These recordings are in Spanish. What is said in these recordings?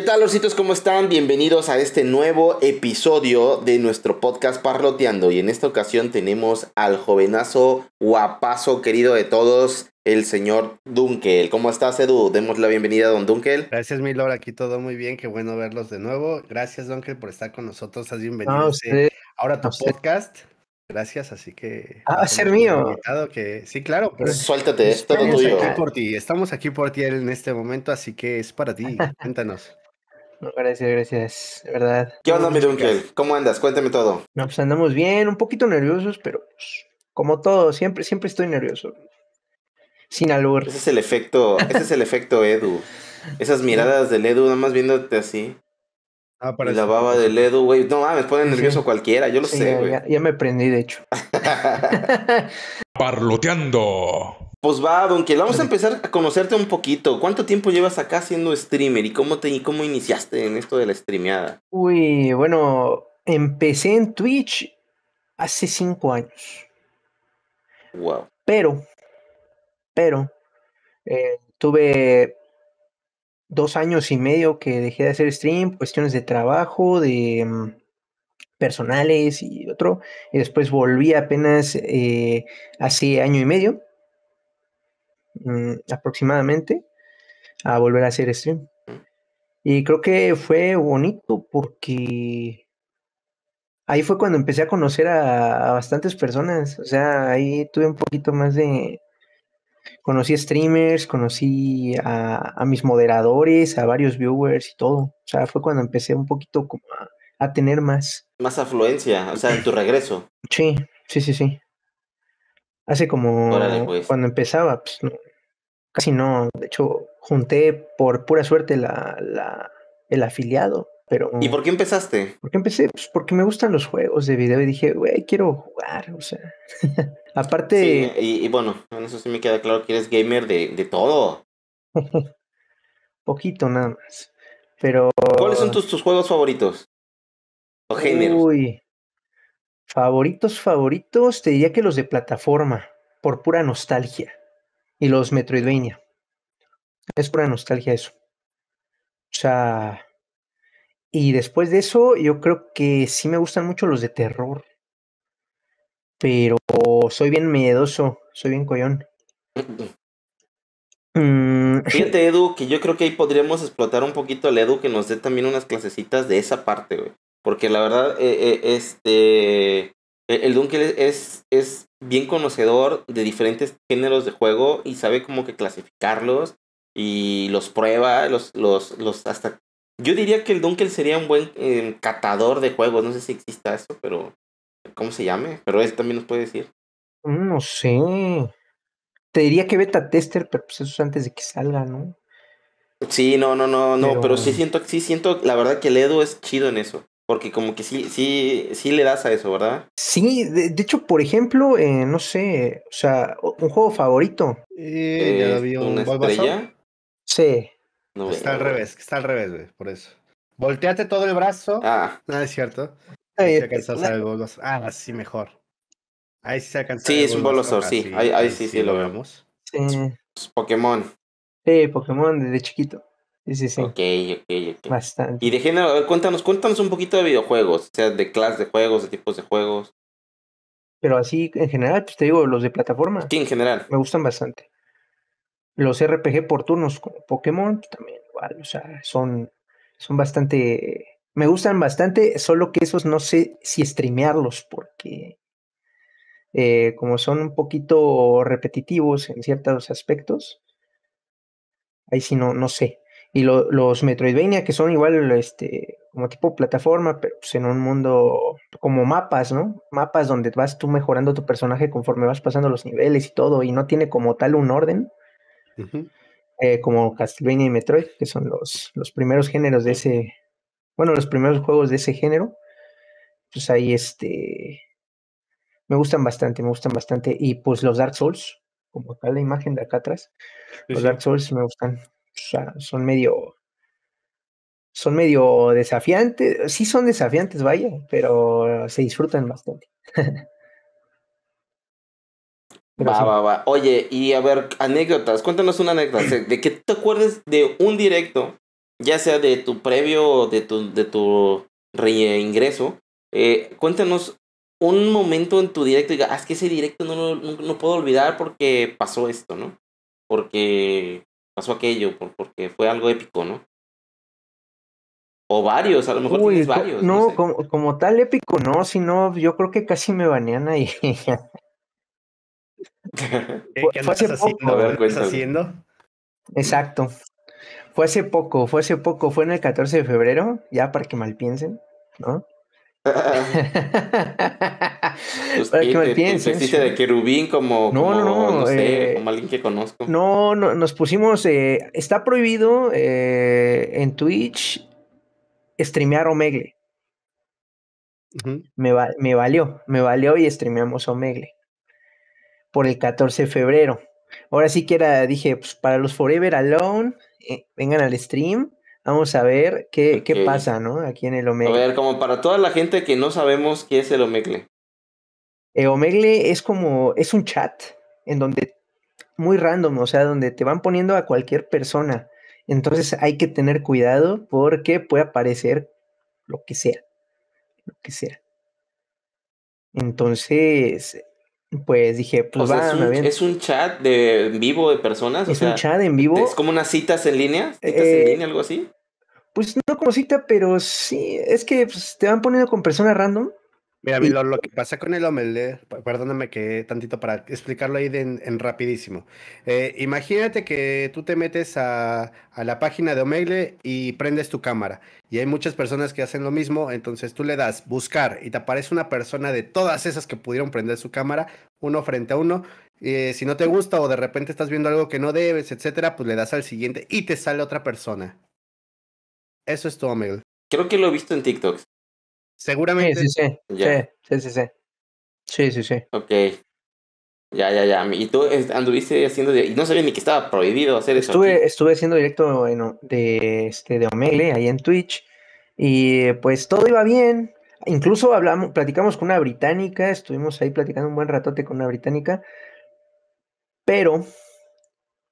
¿Qué tal, orcitos? ¿Cómo están? Bienvenidos a este nuevo episodio de nuestro podcast Parloteando. Y en esta ocasión tenemos al jovenazo guapazo querido de todos, el señor Dunkel. ¿Cómo estás, Edu? Demos la bienvenida a don Dunkel. Gracias, Milor. Aquí todo muy bien. Qué bueno verlos de nuevo. Gracias, Dunkel, por estar con nosotros. Estás bienvenido. Este ahora tu podcast. Gracias, así que. Ah, ser mío. Sí, claro. Suéltate, es todo tuyo. por ti. Estamos aquí por ti en este momento, así que es para ti. Cuéntanos. Gracias, gracias, de verdad. ¿Qué onda, mi Dunkel? ¿Cómo andas? Cuéntame todo. No, pues andamos bien, un poquito nerviosos, pero pues, como todo, siempre, siempre estoy nervioso. Sin albur. Ese es el efecto, ese es el efecto Edu. Esas miradas del Edu, nada más viéndote así. Ah, la baba del Edu, güey. No mames, pone nervioso cualquiera, yo lo sé, güey. Ya, ya me prendí, de hecho. Parloteando. Pues va, Don vamos a empezar a conocerte un poquito. ¿Cuánto tiempo llevas acá siendo streamer y cómo te y cómo iniciaste en esto de la streameada? Uy, bueno, empecé en Twitch hace cinco años. Wow. Pero, pero, eh, tuve dos años y medio que dejé de hacer stream, cuestiones de trabajo, de mm, personales y otro. Y después volví apenas eh, hace año y medio Mm, aproximadamente a volver a hacer stream. Y creo que fue bonito porque ahí fue cuando empecé a conocer a, bastantes personas. O sea, ahí tuve un poquito más de... Conocí streamers, conocí a, mis moderadores, a varios viewers y todo. O sea, fue cuando empecé un poquito como a, tener más. Más afluencia, o sea, en tu regreso. Sí, sí, sí, sí. Hace como pues. cuando empezaba, pues no, casi no. De hecho, junté por pura suerte la, el afiliado. Pero, ¿Y por qué empezaste? Porque empecé, pues porque me gustan los juegos de video y dije, güey, quiero jugar, o sea. Aparte. Sí, y, bueno, en eso sí me queda claro que eres gamer de, de todo. Poquito nada más. Pero. ¿Cuáles son tus, tus juegos favoritos? ¿O gamers. Uy. Favoritos, favoritos, te diría que los de plataforma, por pura nostalgia y los Metroidvania. Es pura nostalgia eso. O sea, y después de eso, yo creo que sí me gustan mucho los de terror. Pero soy bien miedoso, soy bien collón. Mm. Fíjate, Edu, que yo creo que ahí podríamos explotar un poquito al Edu que nos dé también unas clasecitas de esa parte, güey. Porque la verdad, eh, eh, este. El, Dunkel es, es bien conocedor de diferentes géneros de juego y sabe como que clasificarlos y los prueba, los, los, los hasta... Yo diría que el Dunkel sería un buen em, catador de juegos, no sé si exista eso, pero... ¿Cómo se llame? Pero él también nos puede decir. Mm, no sé. Te diría que beta tester, pero pues eso es antes de que salga, ¿no? Sí, no, no, no, no, pero, sí siento, sí siento, la verdad que el Edu es chido en eso. Porque como que sí, sí, sí le das a eso, ¿verdad? Sí, de, hecho, por ejemplo, eh, no sé, o sea, un juego favorito. Eh, ya había un ¿Una Sí. Pues está al revés, está al revés, güey, por eso. Volteate todo el brazo. Ah. No, ah, es cierto. Ahí se Ah, así mejor. Ahí sí se alcanza. Sí, es un Bulbasaur, sí. Ahí, ahí, sí, sí, lo vemos. Sí. Pues Pokémon. Sí, Pokémon desde chiquito. Ok, ok, ok. Bastante. Y de género, eh, cuéntanos, cuéntanos un poquito de videojuegos, o sea, de clase de juegos, de tipos de juegos. Pero así, en general, pues te digo, los de plataforma. Sí, en general. Me gustan bastante. Los RPG por turnos, como Pokémon, pues, también igual, o sea, son, son bastante... Me gustan bastante, solo que esos no sé si streamearlos, porque eh, como son un poquito repetitivos en ciertos aspectos, ahí sí no, no sé. Y los Metroidvania, que son igual este, como tipo plataforma, pero pues, en un mundo como mapas, ¿no? Mapas donde vas tú mejorando tu personaje conforme vas pasando los niveles y todo, y no tiene como tal un orden, eh, como Castlevania y Metroid, que son los, los primeros géneros de ese, bueno, los primeros juegos de ese género. Pues ahí este, me gustan bastante, me gustan bastante. Y pues los Dark Souls, como acá la imagen de acá atrás, los Dark Souls me gustan, sea, son medio, son medio desafiantes, sí son desafiantes, vaya, pero se disfrutan bastante. va, va, va. Oye, y a ver, anécdotas. Cuéntanos una anécdota. De que te acuerdes de un directo, ya sea de tu previo de tu, de tu reingreso. Eh, cuéntanos un momento en tu directo diga, ah, es que ese directo no, no, no, puedo olvidar porque pasó esto, ¿no? Porque pasó aquello, porque fue algo épico, ¿no? O varios, a lo mejor varios. No, como, tal épico, no, sino yo creo que casi me banean ahí. ¿Qué, haciendo? Exacto. Fue hace poco, fue hace poco, fue en el 14 de febrero, ya para que mal piensen, ¿no? Pues, que ¿eh? de querubín como. No, no, no. Eh, alguien que conozco. No, no nos pusimos. Eh, está prohibido en Twitch streamear Omegle. me, me valió, me valió y streameamos Omegle por el 14 de febrero. Ahora sí que era, dije, pues para los Forever Alone, vengan al stream, vamos a ver qué, qué, pasa, ¿no? Aquí en el Omegle. A ver, como para toda la gente que no sabemos qué es el Omegle. Eh, Omegle es como, es un chat en donde, muy random, o sea, donde te van poniendo a cualquier persona. Entonces hay que tener cuidado porque puede aparecer lo que sea, lo que sea. Entonces, pues dije, pues es, un, chat de en vivo de personas. Es un chat en vivo. Es como unas citas en línea, citas en eh, línea, algo así. Pues no como cita, pero sí, es que pues, te van poniendo con personas random Mira, lo, que pasa con el Omegle, perdóname que tantito para explicarlo ahí en, rapidísimo. Eh, imagínate que tú te metes a, la página de Omegle y prendes tu cámara. Y hay muchas personas que hacen lo mismo, entonces tú le das buscar y te aparece una persona de todas esas que pudieron prender su cámara, uno frente a uno. Eh, si no te gusta o de repente estás viendo algo que no debes, etcétera, pues le das al siguiente y te sale otra persona. Eso es tu Omegle. Creo que lo he visto en TikTok. Seguramente. Sí, sí, sí. Sí, sí, sí, sí. Sí, sí, Ok. Ya, ya, ya. Y tú anduviste haciendo. Y no sabía ni que estaba prohibido hacer eso. Estuve haciendo directo bueno, de, este, de Omegle ahí en Twitch. Y pues todo iba bien. Incluso hablamos, platicamos con una británica. Estuvimos ahí platicando un buen ratote con una británica. Pero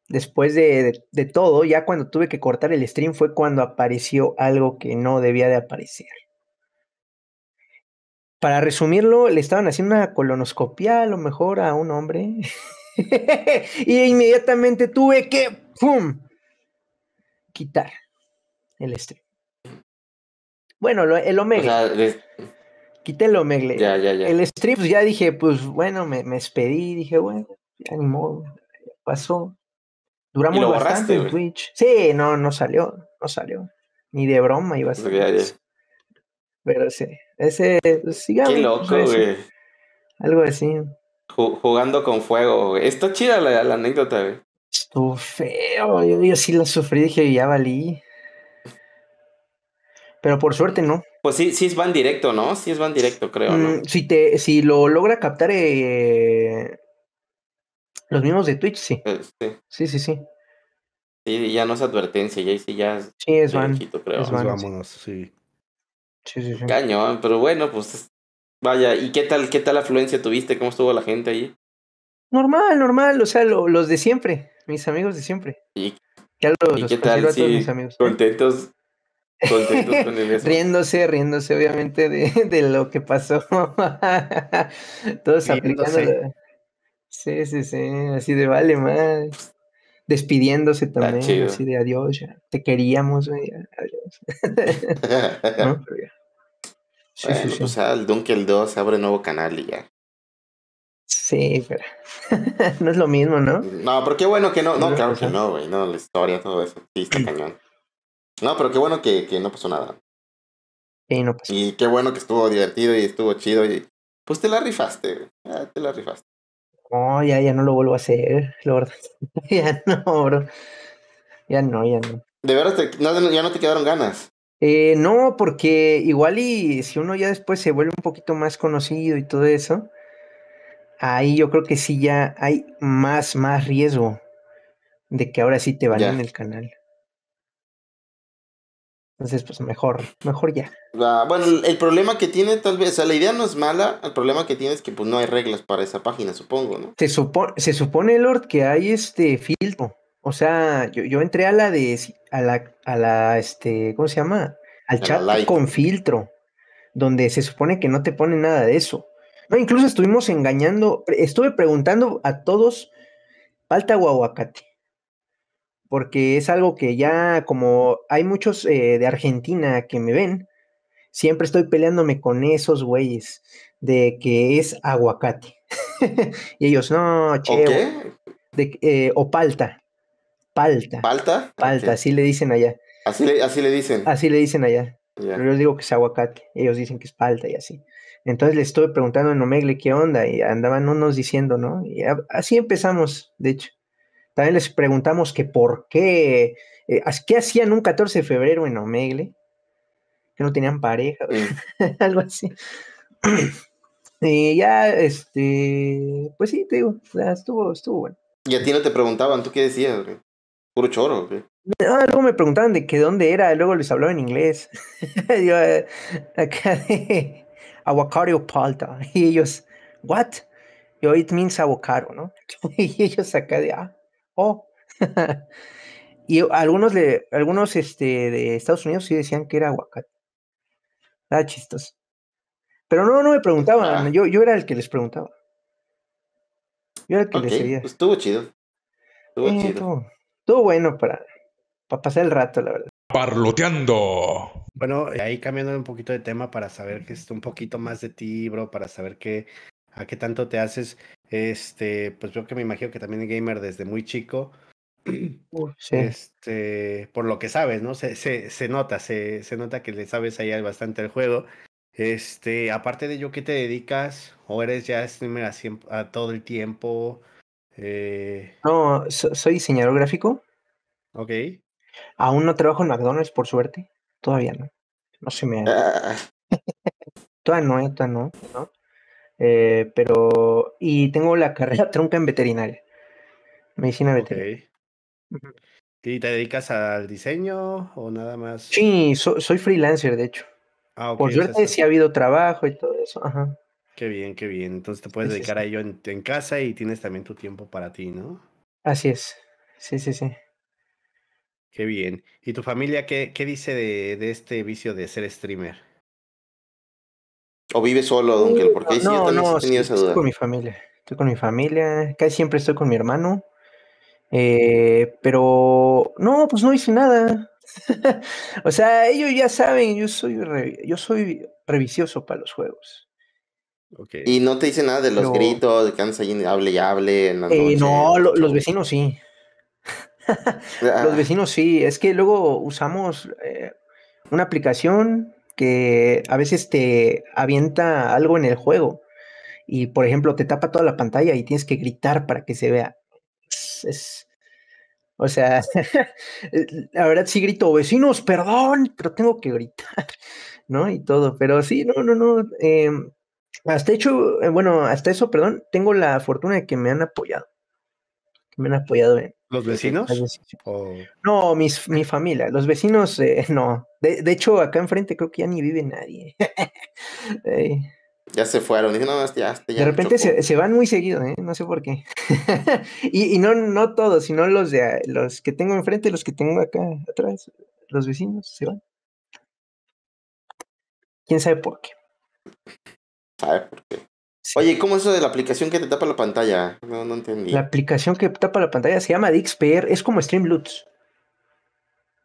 después de todo, ya cuando tuve que cortar el stream, fue cuando apareció algo que no debía de aparecer para resumirlo, le estaban haciendo una colonoscopia a lo mejor a un hombre. y inmediatamente tuve que, ¡pum!, quitar el strip. Bueno, el Omegle. Quité el Omegle. Ya, ya, ya. El strip, pues, ya dije, pues bueno, me, despedí, dije, bueno, ya ni modo, pasó. Duramos bastante en Twitch. Sí, no, no salió, no salió. Ni de broma iba a ser. Pero sí, ese, sigamos. Pues, Qué loco, güey. Algo así. jugando con fuego, güey. Está chida la, anécdota, güey. Estuvo feo, yo, sí la sufrí, dije, ya valí. Pero por suerte, ¿no? Pues sí, sí es van directo, ¿no? Sí es van directo, creo, ¿no? Mm, si, te, si lo logra captar eh, los mismos de Twitch, eh, sí. sí. Sí, sí, sí. ya no es advertencia, ya sí ya es. Sí, es van. Creo. Pues vámonos, sí. Sí, Cañón, pero bueno, pues vaya, ¿y qué tal, qué tal afluencia tuviste? ¿Cómo estuvo la gente ahí? Normal, normal, o sea, los de siempre, mis amigos de siempre. ¿Y, qué tal? Sí, amigos. Contentos, contentos con el riéndose, riéndose, obviamente, de, lo que pasó. Todos aplicando. Sí, sí, sí, así de vale más. Despidiéndose también, así de adiós, ya. Te queríamos, adiós. O sea, pues, el Dunkel 2 abre nuevo canal y ya. Sí, pero no es lo mismo, ¿no? No, pero qué bueno que no. No, claro pues que no, güey. No, la historia, todo eso. Sí, está cañón. No, pero qué bueno que, que no pasó nada. Sí, no pasó. Y qué bueno que estuvo divertido y estuvo chido. Y pues te la rifaste, güey. Ah, te la rifaste. No, ya, ya no lo vuelvo a hacer, Lord. ya no, bro. Ya no, ya no. De verdad, ya no te quedaron ganas. Eh, no, porque igual y si uno ya después se vuelve un poquito más conocido y todo eso, ahí yo creo que sí ya hay más, más riesgo de que ahora sí te vayan el canal. Entonces, pues mejor, mejor ya. Ah, bueno, el problema que tiene tal vez, o sea, la idea no es mala, el problema que tiene es que pues no hay reglas para esa página, supongo, ¿no? Se, supo, se supone, Lord, que hay este filtro o sea, yo, entré a la de, a la, a la, este, ¿cómo se llama? Al chat con filtro, donde se supone que no te pone nada de eso. No, incluso estuvimos engañando, estuve preguntando a todos, palta o aguacate, porque es algo que ya como hay muchos eh, de Argentina que me ven, siempre estoy peleándome con esos güeyes de que es aguacate. y ellos, no, che, De, eh, o palta palta. ¿Palta? Palta, así le dicen allá. Así le, así le dicen. Así le dicen allá. Pero Yo les digo que es aguacate, ellos dicen que es palta y así. Entonces le estuve preguntando en Omegle qué onda y andaban unos diciendo, ¿no? Y así empezamos, de hecho. También les preguntamos que por qué, eh, qué hacían un 14 de febrero en Omegle, que no tenían pareja, algo así. y ya, este, pues sí, te digo, estuvo, estuvo bueno. Y a ti no te preguntaban, ¿tú qué decías? Puro choro, ah, luego me preguntaban de que dónde era, luego les hablaba en inglés. Eh, acá de Aguacario Palta. Y ellos, ¿what? Yo, it means avocado, ¿no? y ellos acá de, ah, oh. y algunos, de, algunos este, de Estados Unidos sí decían que era aguacate. ah, chistos. Pero no, no me preguntaban, ah. yo, yo era el que les preguntaba. Yo era el que les decía. estuvo chido. Estuvo chido. Todo bueno para, para pasar el rato, la verdad. Parloteando. Bueno, eh, ahí cambiando un poquito de tema para saber que es un poquito más de ti, bro, para saber qué, a qué tanto te haces. Este, pues yo que me imagino que también es gamer desde muy chico. Este, por lo que sabes, ¿no? Se, se, se nota, se, se, nota que le sabes ahí bastante el juego. Este, aparte de yo ¿qué te dedicas? ¿O eres ya streamer a todo el tiempo? Eh, no, soy diseñador gráfico. Ok. Aún no trabajo en McDonald's, por suerte. Todavía no. No se me... Ah. todavía no, eh, todavía no. Eh, pero... Y tengo la carrera trunca en veterinaria. Medicina veterinaria. ¿Y te dedicas al diseño o nada más? Sí, soy freelancer, de hecho. Ah, por suerte sí ha habido trabajo y todo eso. Ajá. Qué bien, qué bien. Entonces te puedes dedicar a ello en, casa y tienes también tu tiempo para ti, ¿no? Así es. Sí, sí, sí. Qué bien. ¿Y tu familia qué, qué dice de, este vicio de ser streamer? ¿O vive solo, Dunkel? Porque no, no, sí, esa duda. Estoy con mi familia. Estoy con mi familia. Casi siempre estoy con mi hermano. Eh, pero no, pues no hice nada. o sea, ellos ya saben, yo soy, yo soy revicioso para los juegos. Y no te dice nada de los gritos, de que andas ahí, hable y hable. En la eh, no, los vecinos sí. los ah. vecinos sí. Es que luego usamos eh, una aplicación que a veces te avienta algo en el juego. Y por ejemplo, te tapa toda la pantalla y tienes que gritar para que se vea. o sea, eh, la verdad sí grito, vecinos, perdón, pero tengo que gritar, ¿no? Y todo. Pero sí, no, no, no. Eh, hasta hecho, eh, bueno, hasta eso, perdón, tengo la fortuna de que me han apoyado. Que me han apoyado ¿Los vecinos? No, mi familia. Los vecinos, eh, no. De, hecho, acá enfrente creo que ya ni vive nadie. Ya se fueron. Este este de repente se, se, van muy seguido, ¿eh? no sé por qué. y, no, no todos, sino los de los que tengo enfrente, los que tengo acá atrás, los vecinos se van. Quién sabe por qué sabes por Oye, ¿cómo es eso de la aplicación que te tapa la pantalla? No, no entendí. La aplicación que tapa la pantalla se llama DxPR, es como Streamloots.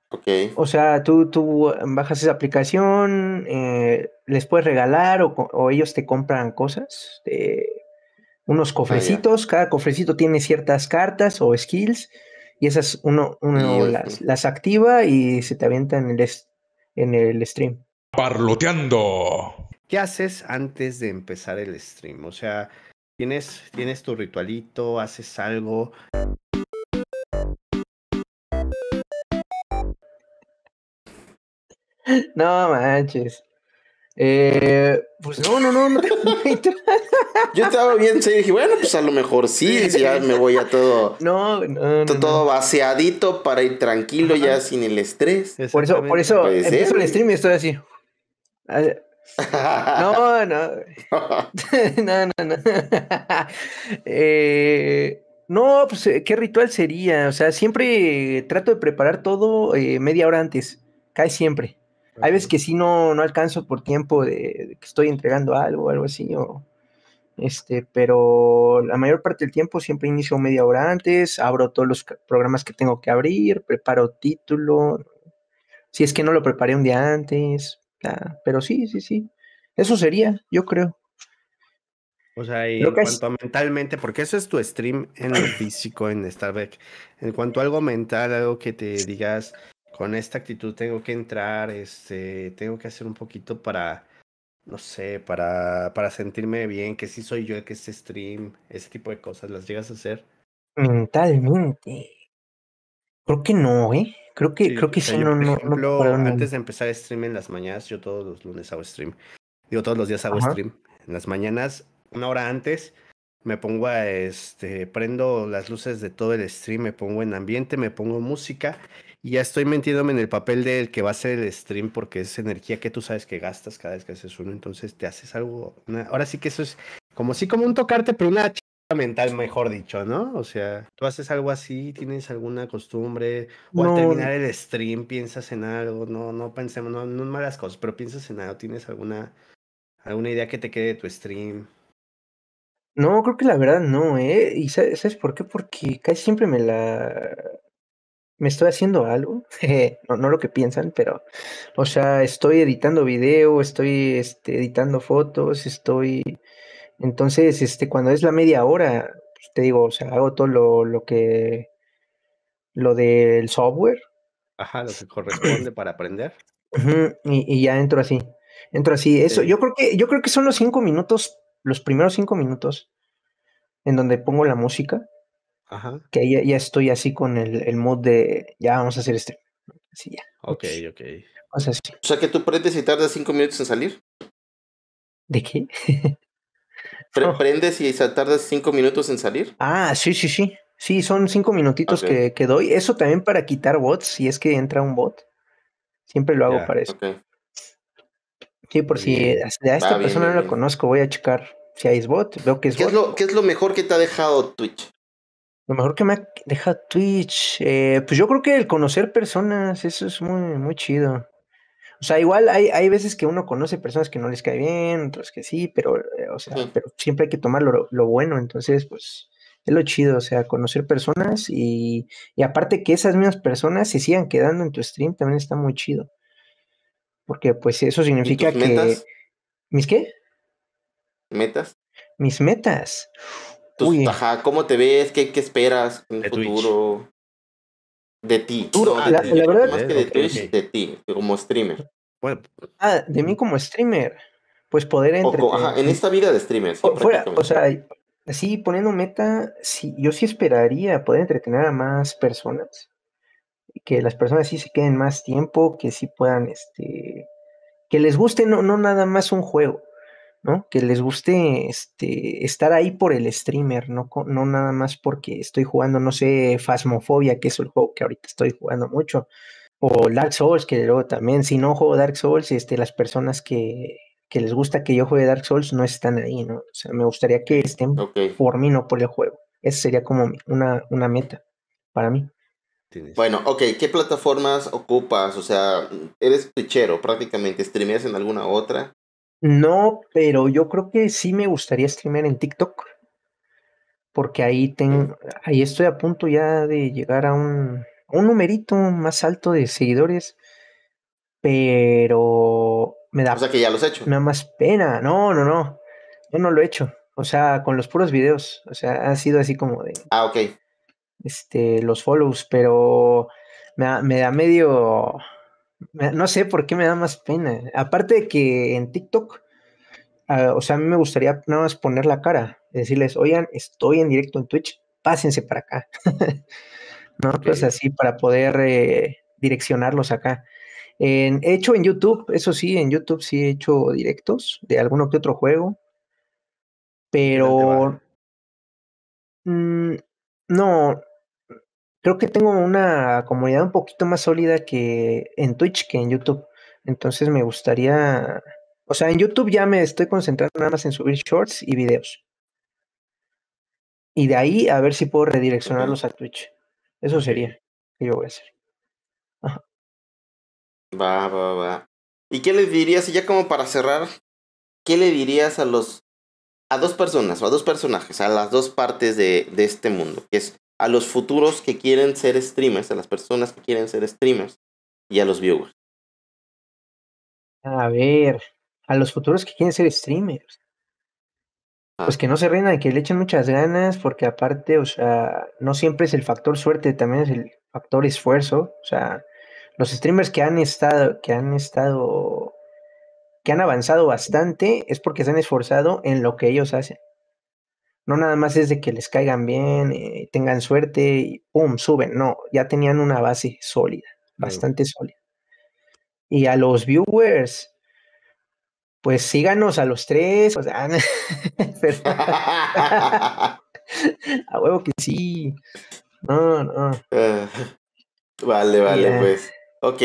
Ok. O sea, tú, tú bajas esa aplicación, eh, les puedes regalar o, o, ellos te compran cosas, eh, unos ah, cofrecitos, cada cofrecito tiene ciertas cartas o skills y esas uno, uno las, activa y se te avienta en el, en el stream. Parloteando. ¿qué haces antes de empezar el stream? O sea, tienes, tienes tu ritualito, haces algo. No manches. Eh, pues no, no, no, Yo estaba bien serio dije, bueno, pues a lo mejor sí, ya me voy a todo. No, no, todo vaciadito para ir tranquilo ya sin el estrés. Por eso, por eso eso el stream y estoy así. Ah, No, no. no, no, no. Eh, no, pues, eh, ¿qué ritual sería? O sea, siempre trato de preparar todo eh, media hora antes. Cae siempre. Hay veces que sí no, no alcanzo por tiempo de, que estoy entregando algo o algo así, o, este, pero la mayor parte del tiempo siempre inicio media hora antes, abro todos los programas que tengo que abrir, preparo título, si es que no lo preparé un día antes, pero sí, sí, sí. Eso sería, yo creo. O sea, y en cuanto a mentalmente, porque eso es tu stream en lo físico, en Starbucks. En cuanto a algo mental, algo que te digas, con esta actitud tengo que entrar, este, tengo que hacer un poquito para, no sé, para, para sentirme bien, que sí soy yo que este stream, ese tipo de cosas, ¿las llegas a hacer? Mentalmente. Creo que no, ¿eh? Creo que creo que sí. no, antes de empezar a stream en las mañanas, yo todos los lunes hago stream. Digo, todos los días hago stream. En las mañanas, una hora antes, me pongo a este, prendo las luces de todo el stream, me pongo en ambiente, me pongo música y ya estoy metiéndome en el papel del que va a ser el stream porque es energía que tú sabes que gastas cada vez que haces uno, entonces te haces algo, ahora sí que eso es como sí como un tocarte, pero una mental, mejor dicho, ¿no? O sea, tú haces algo así, tienes alguna costumbre, o al terminar el stream piensas en algo, no, no pensemos, no, no en malas cosas, pero piensas en algo, tienes alguna, alguna idea que te quede de tu stream. No, creo que la verdad no, ¿eh? ¿Y sabes por qué? Porque casi siempre me la... Me estoy haciendo algo, no, no lo que piensan, pero, o sea, estoy editando video, estoy este, editando fotos, estoy entonces, este, cuando es la media hora, pues, te digo, o sea, hago todo lo, que, lo del software. Ajá, lo que corresponde para aprender. y, ya entro así, entro así. Eso, yo creo que, yo creo que son los cinco minutos, los primeros cinco minutos, en donde pongo la música. Ajá. Que ya, ya estoy así con el, el mod de, ya vamos a hacer este. Así ya. Ok, pues, ok. O sea, que tú prendes y tardas cinco minutos en salir. ¿De qué? Oh. ¿Prendes y tardas cinco minutos en salir? Ah, sí, sí, sí. Sí, son cinco minutitos que, que, doy. Eso también para quitar bots, si es que entra un bot. Siempre lo hago para eso. Sí, por si a, esta persona no la conozco, voy a checar si hay bot. Veo que es lo, ¿Qué es lo mejor que te ha dejado Twitch? Lo mejor que me ha dejado Twitch. Eh, pues yo creo que el conocer personas, eso es muy, muy chido. O sea, igual hay, hay veces que uno conoce personas que no les cae bien, otras que sí, pero, eh, sea, pero siempre hay que tomar lo, bueno. Entonces, pues, es lo chido, o sea, conocer personas y, aparte que esas mismas personas se sigan quedando en tu stream también está muy chido. Porque, pues, eso significa ¿Y que. Metas? ¿Mis qué? ¿Metas? Mis metas. ¿cómo te ves? ¿Qué, esperas en el futuro? De ti. más que de de ti, como streamer. Ah, de mí como streamer. Pues poder entretener. en esta vida de streamer. o, sea, así poniendo meta, yo sí esperaría poder entretener a más personas. Que las personas sí se queden más tiempo, que sí puedan, este, que les guste no, no nada más un juego, ¿no? Que les guste este, estar ahí por el streamer, ¿no? no nada más porque estoy jugando, no sé, Phasmophobia, que es el juego que ahorita estoy jugando mucho, o Dark Souls, que luego también, si no juego Dark Souls, este, las personas que, que les gusta que yo juegue Dark Souls no están ahí, ¿no? O sea, me gustaría que estén por mí, no por el juego. Esa sería como una, una meta para mí. Bueno, ok, ¿qué plataformas ocupas? O sea, eres pichero prácticamente, ¿streameas en alguna otra? No, pero yo creo que sí me gustaría streamer en TikTok. Porque ahí tengo, ahí estoy a punto ya de llegar a un, numerito más alto de seguidores. Pero me da. O sea que ya los he hecho. Me da más pena. No, no, no. Yo no lo he hecho. O sea, con los puros videos. O sea, ha sido así como de. Ah, ok. Este, los follows, pero me da medio no sé por qué me da más pena. Aparte de que en TikTok, ah, o sea, a mí me gustaría nada más poner la cara, decirles, oigan, estoy en directo en Twitch, pásense para acá. ¿No? Pues así, para poder eh, direccionarlos acá. En, he hecho en YouTube, eso sí, en YouTube sí he hecho directos de alguno que otro juego, pero... Mm, no, creo que tengo una comunidad un poquito más sólida que en Twitch que en YouTube. Entonces me gustaría, o sea, en YouTube ya me estoy concentrando nada más en subir shorts y videos. Y de ahí a ver si puedo redireccionarlos a Twitch. Eso sería que yo voy a hacer. Va, va, va. ¿Y qué le dirías, y ya como para cerrar, qué le dirías a los a dos personas o a dos personajes, a las dos partes de, de este mundo, que es a los futuros que quieren ser streamers, a las personas que quieren ser streamers y a los viewers. A ver, a los futuros que quieren ser streamers. Ah. Pues que no se rindan, que le echen muchas ganas, porque aparte, o sea, no siempre es el factor suerte, también es el factor esfuerzo. O sea, los streamers que han estado, que han estado, que han avanzado bastante, es porque se han esforzado en lo que ellos hacen. No nada más es de que les caigan bien, eh, tengan suerte y ¡pum! suben. No, ya tenían una base sólida, bastante sólida. Y a los viewers, pues síganos a los tres. a huevo que sí. Ah, vale, vale, pues. Ok.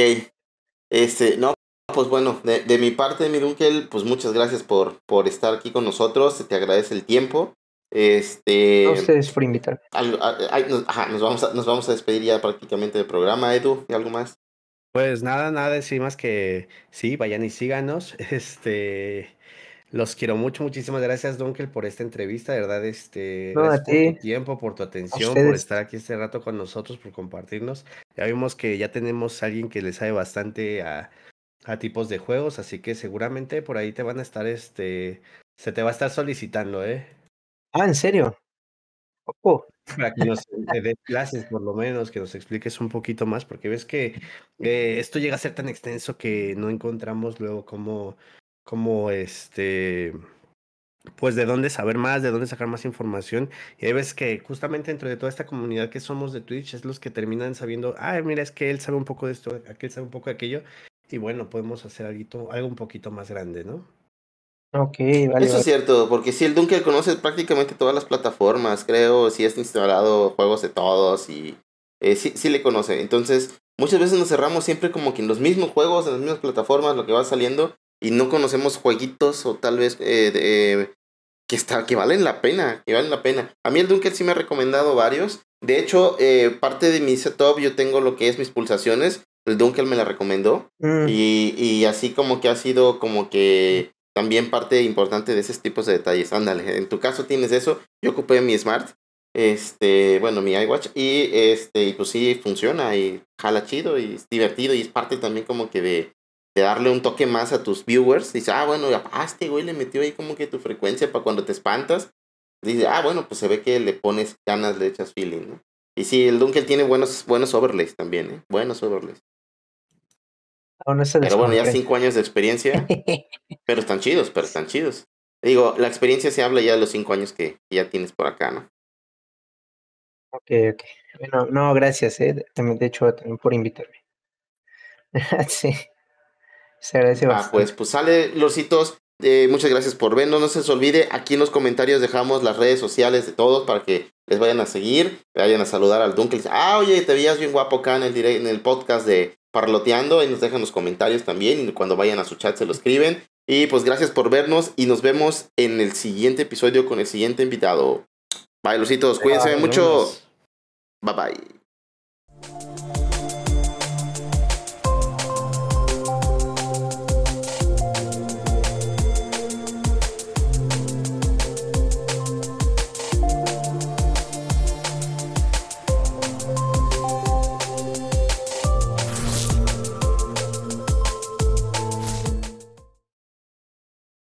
Este, no, pues bueno, de, mi parte, Mirunkel, pues muchas gracias por, por estar aquí con nosotros. te agradece el tiempo. Este, ustedes por invitarme. nos, vamos a, despedir ya prácticamente del programa, Edu, ¿y algo más? Pues nada, nada decir más que sí, vayan y síganos. Este, los quiero mucho, muchísimas gracias, Dunkel, por esta entrevista, de verdad, este, por tu tiempo, por tu atención, por estar aquí este rato con nosotros, por compartirnos. Ya vimos que ya tenemos a alguien que le sabe bastante a, a tipos de juegos, así que seguramente por ahí te van a estar, este, se te va a estar solicitando, ¿eh? Ah, ¿en serio? Ojo. Oh. Para que nos eh, dé clases, por lo menos, que nos expliques un poquito más, porque ves que eh, esto llega a ser tan extenso que no encontramos luego cómo, cómo este, pues de dónde saber más, de dónde sacar más información. Y ves que justamente dentro de toda esta comunidad que somos de Twitch es los que terminan sabiendo, ah, mira, es que él sabe un poco de esto, aquel sabe un poco de aquello. Y bueno, podemos hacer algo, algo un poquito más grande, ¿no? Ok, vale. Eso es cierto, porque si el Dunkel conoce prácticamente todas las plataformas, creo, si sí instalado juegos de todos y eh, sí, sí le conoce. Entonces, muchas veces nos cerramos siempre como que en los mismos juegos, en las mismas plataformas, lo que va saliendo, y no conocemos jueguitos o tal vez eh, que, está, que valen la pena, que valen la pena. A mí el Dunkel sí me ha recomendado varios. De hecho, eh, parte de mi setup yo tengo lo que es mis pulsaciones. El Dunkel me la recomendó. Mm. y así como que ha sido como que también parte importante de esos tipos de detalles. Ándale, en tu caso tienes eso. Yo ocupé mi Smart, este, bueno, mi iWatch, y este, y pues sí funciona y jala chido y es divertido y es parte también como que de, de darle un toque más a tus viewers. Dice, ah, bueno, ya ah, este güey le metió ahí como que tu frecuencia para cuando te espantas. Dice, ah, bueno, pues se ve que le pones ganas, le echas feeling, Y sí, el Dunkel tiene buenos, buenos overlays también, ¿eh? Buenos overlays pero bueno, ya cinco años de experiencia. pero están chidos, pero están chidos. Digo, la experiencia se habla ya de los cinco años que ya tienes por acá, ¿no? Ok, ok. Bueno, no, gracias, ¿eh? de hecho, también por invitarme. sí. Se agradece bastante. Ah, pues, pues sale, Lorcitos. Eh, muchas gracias por vernos. No se les olvide, aquí en los comentarios dejamos las redes sociales de todos para que les vayan a seguir, vayan a saludar al Dunkel. Ah, oye, te veías bien guapo acá en el podcast de parloteando. Ahí nos dejan los comentarios también. Y cuando vayan a su chat se lo escriben. Y pues gracias por vernos y nos vemos en el siguiente episodio con el siguiente invitado. Bye, Lucitos. Cuídense mucho. Bye bye.